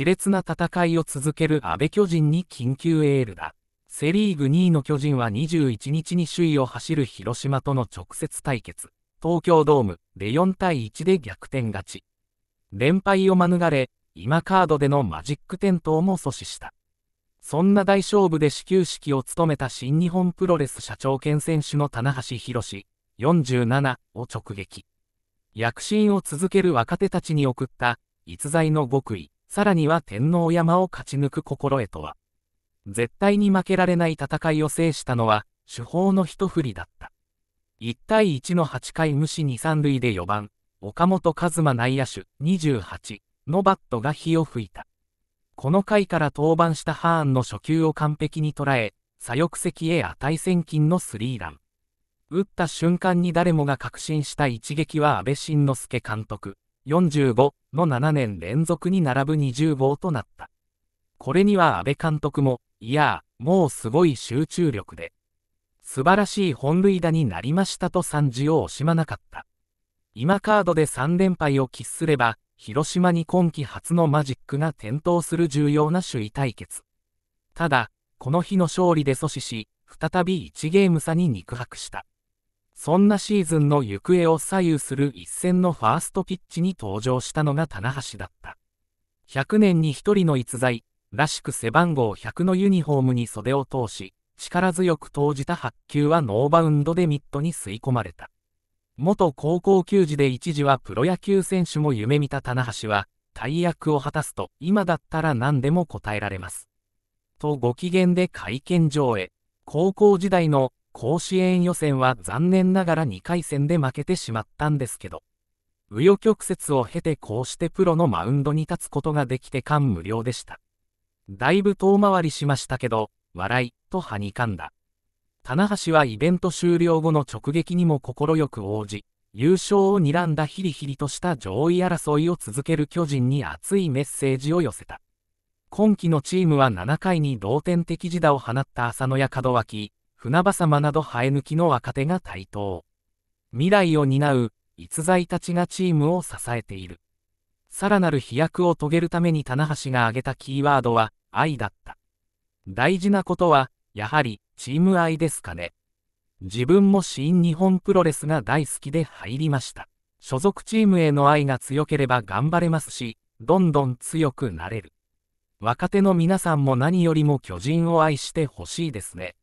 熾烈な戦いを続ける阿部巨人に緊急エールだ。セリーグ2位の巨人は21日に首位を走る広島との直接対決。東京ドームで4対1で逆転勝ち。連敗を免れ、今カードでのマジック点灯も阻止した。そんな大勝負で始球式を務めた新日本プロレス社長兼選手の棚橋宏47を直撃。躍進を続ける若手たちに送った逸材の極意。さらには天皇山を勝ち抜く心得とは。絶対に負けられない戦いを制したのは、主砲の一振りだった。1対1の8回無視2、三塁で4番、岡本和真内野手28のバットが火を吹いた。この回から登板したハーンの初球を完璧に捉え、左翼席へ値千金のスリーラン。打った瞬間に誰もが確信した一撃は安倍晋之助監督。45の7年連続に並ぶ20号となった。これには安倍監督も、いやもうすごい集中力で、素晴らしい本塁打になりましたと賛辞を惜しまなかった。今カードで3連敗を喫すれば、広島に今季初のマジックが点灯する重要な首位対決。ただ、この日の勝利で阻止し、再び1ゲーム差に肉薄した。そんなシーズンの行方を左右する一戦のファーストピッチに登場したのが棚橋だった。100年に1人の逸材、らしく背番号100のユニフォームに袖を通し、力強く投じた発球はノーバウンドでミットに吸い込まれた。元高校球児で一時はプロ野球選手も夢見た棚橋は、大役を果たすと、今だったら何でも答えられます。とご機嫌で会見場へ、高校時代の甲子園予選は残念ながら2回戦で負けてしまったんですけど、紆余曲折を経てこうしてプロのマウンドに立つことができて感無量でした。だいぶ遠回りしましたけど、笑い、とはにかんだ。棚橋はイベント終了後の直撃にも快く応じ、優勝を睨んだヒリヒリとした上位争いを続ける巨人に熱いメッセージを寄せた。今季のチームは7回に同点的自打を放った浅野や門脇、船場様など生え抜きの若手が台頭。未来を担う逸材たちがチームを支えている。さらなる飛躍を遂げるために棚橋が挙げたキーワードは愛だった。大事なことは、やはりチーム愛ですかね。自分も新日本プロレスが大好きで入りました。所属チームへの愛が強ければ頑張れますし、どんどん強くなれる。若手の皆さんも何よりも巨人を愛してほしいですね。